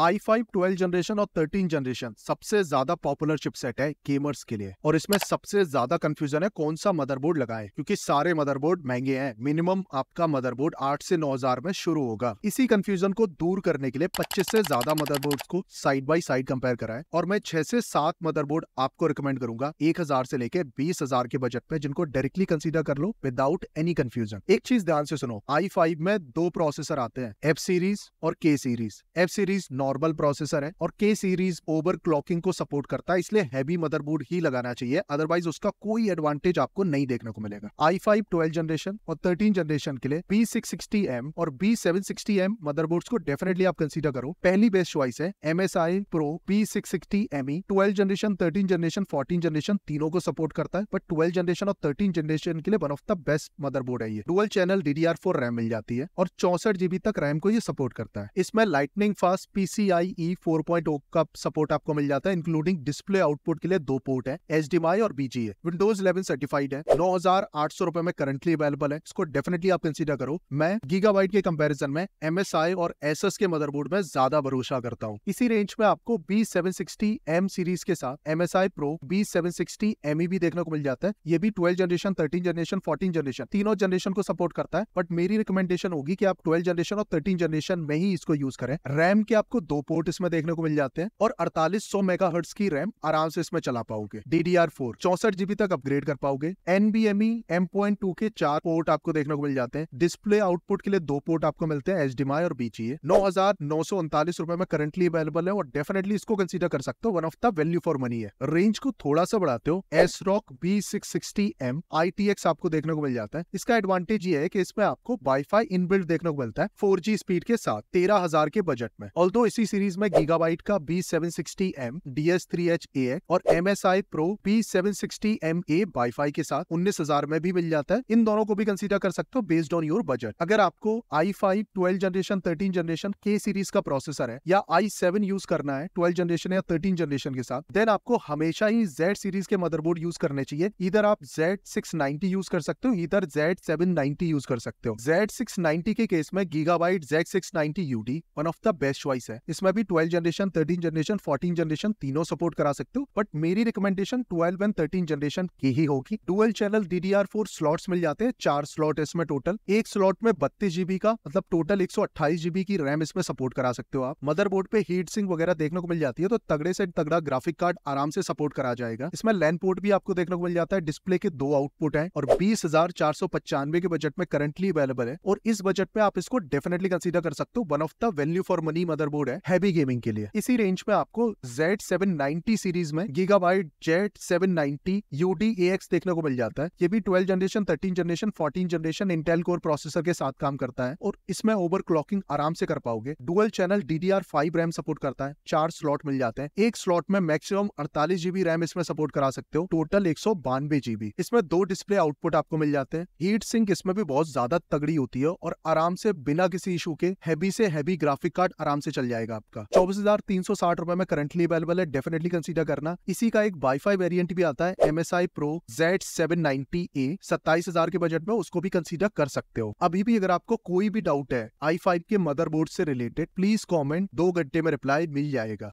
आई five twelve generation और thirteen generation सबसे ज्यादा पॉपुलर चिपसेट है गेमर्स के लिए और इसमें सबसे ज्यादा कंफ्यूजन है कौन सा मदरबोर्ड लगाए क्योंकि सारे मदरबोर्ड महंगे हैं मिनिमम आपका मदरबोर्ड आठ से नौ हजार में शुरू होगा इसी कंफ्यूजन को दूर करने के लिए पच्चीस से ज्यादा मदरबोर्ड को साइड बाई साइड कंपेयर कराए और मैं छह से सात मदरबोर्ड आपको रिकमेंड करूंगा एक हजार से लेके बीस हजार के बजट में जिनको डायरेक्टली कंसिडर कर लो विदाउट एनी कंफ्यूजन एक चीज ध्यान से सुनो आई फाइव में दो प्रोसेसर आते हैं एफ सीरीज और के सीरीज एफ सीरीज नौ नॉर्मल प्रोसेसर है और के सीरीज ओवर क्लॉकिंग को सपोर्ट करता है इसलिए हैवी मदरबोर्ड ही लगाना चाहिए अदरवाइज उसका कोई एडवांटेज आपको नहीं देखने को मिलेगा आई फाइव ट्वेल्व जनरेशन और थर्टीन जनरेशन के लिए बी सिक्स सिक्सटी एम और B seven sixty M motherboard को डेफिनेटली आप कंसिडर करो पहली बेस्ट चॉइस है M S I pro B six sixty M E twelve generation thirteen generation fourteen generation तीनों को सपोर्ट करता है बट ट्वेल्व जनरेशन और थर्टीन जनरेशन के लिए one of the best motherboard है ये डुअल चैनल डी रैम मिल जाती है और चौसठ जीबी तक रैम को ये सपोर्ट करता है इसमें लाइटनिंग फास्ट पीसी PCIe 4.0 का सपोर्ट आपको मिल जाता है इंक्लूडिंग डिस्प्ले आउटपुट के लिए दो पोर्ट है एच और बीजी है विंडोज इलेवन सर्टिफाइड है नौ हजार आठ सौ रुपए में करंटली अवेलेबल है इसको डेफिनेटली आप कंसिडर करो मैं गीगाबाइट के कम्पेरिजन में एम एस आई और एस एस के मदरबोर्ड में ज्यादा भरोसा करता हूँ इसी रेंज में आपको B seven sixty M series के साथ M S I pro B seven sixty M E भी देखने को मिल जाता है ये भी twelve generation thirteen generation fourteen generation तीनों जनरेशन को सपोर्ट करता है बट मेरी रिकमेंडेशन होगी कि आप ट्वेल्व जनरेशन और थर्टीन जनरेशन में ही इसको यूज करें रैम के आपको दो पोर्ट इसमें देखने को मिल जाते हैं और अड़तालीस सौ मेगा की रैम आराम से इसमें चला पाओगे डी डी आर फोर चौसठ जीबी तक अपग्रेड कर पाओगे एनबीएमई एम पॉइंट टू के चार पोर्ट आपको देखने को मिल जाते हैं डिस्प्ले आउटपुट के लिए दो पोर्ट आपको मिलते हैं एच डी माई और बीजीए नौ हजार नौ सौ उनतालीस रुपए में करंटली अवेलेबल है और डेफिनेटली इसको कंसिडर कर सकते हो one of the value for money है रेंज को थोड़ा सा बढ़ाते हो ASRock B six sixty M I T X आपको देखने को मिल जाता है इसका एडवांटेज ये है कि इसमें आपको वाई फाई इनबिल्ड देखने को मिलता है फोर जी स्पीड के साथ तेरह हजार के बजट में ऑल्दो इसी सीरीज में गीगाबाइट का B seven sixty M D S three H A और M S I pro B seven sixty M A wifi के साथ उन्नीस हजार में भी मिल जाता है इन दोनों को भी कंसिडर कर सकते हो बेस्ड ऑन योर बजट अगर आपको i five twelve generation thirteen generation K series का प्रोसेसर है या आई सेवन यूज करना है ट्वेल्व जनरेशन या थर्टीन जनरेशन के साथ देन आपको हमेशा ही जेड सीरीज के मदरबोर्ड यूज करने चाहिए इधर आप जेड सिक्स नाइनटी यूज कर सकते हो इधर जेड सेवन नाइनटी यूज कर सकते हो जेड सिक्स नाइनटी के केस में Gigabyte Z six ninety UD one of the best choice है इसमें भी twelve generation thirteen generation fourteen generation तीनों सपोर्ट करा सकते हो बट मेरी recommendation twelve and thirteen generation की ही होगी twelve channel D D R four slot मिल जाते हैं चार स्लॉट इसमें टोटल एक स्लॉट में बत्तीस जीबी का मतलब टोटल एक सौ अट्ठाईस जीबी की रैम इसमें सपोर्ट करा सकते हो आप मदरबोर्ड पे हीट सिंह वगैरह देखने को मिल जाती है तो तगड़े से तगड़ा ग्राफिक कार्ड आराम से सपोर्ट करा जाएगा इसमें लैन पोर्ट भी आपको देखने को मिल जाता है डिस्प्ले के दो आउटपुट है और बीस हजार चार सौ पचानवे के बजट में करंटली अवेलेबल है और इस बजट में आप इसको डेफिनेटली कंसिडर कर सकते हो one of the value for money motherboard है हैवी गेमिंग के लिए इसी रेंज में आपको जेड सेवन सीरीज में Gigabyte Z seven ninety देखने को मिल जाता है ये भी twelve generation thirteen generation fourteen generation Intel core processor के साथ काम करता है और इसमें ओवर आराम से कर पाओगे dual channel DDR five RAM support करता है चार स्लॉट मिल जाते हैं एक स्लॉट में मैक्सिमम अड़तालीस जीबी रैम इसमें सपोर्ट करा सकते हो टोटल एक सौ बानवे जीबी इसमें दो डिस्प्ले आउटपुट आपको मिल जाते हैं हीट सिंक इसमें भी बहुत ज्यादा तगड़ी होती है और आराम से बिना किसी इशू के हैवी से हैवी ग्राफिक कार्ड आराम से चल जाएगा जाएगा आपका चौबीस हजार तीन सौ साठ रुपए में करंटली अवेलेबल है डेफिनेटली कंसीडर करना इसी का एक वाईफाई वेरियंट भी आता है M S I pro Z seven ninety A सत्ताईस हजार के बजट में उसको भी कंसीडर कर सकते हो अभी भी अगर आपको कोई भी डाउट है आई फाइव के मदरबोर्ड से रिलेटेड प्लीज कॉमेंट दो घंटे में रिप्लाई मिल जाएगा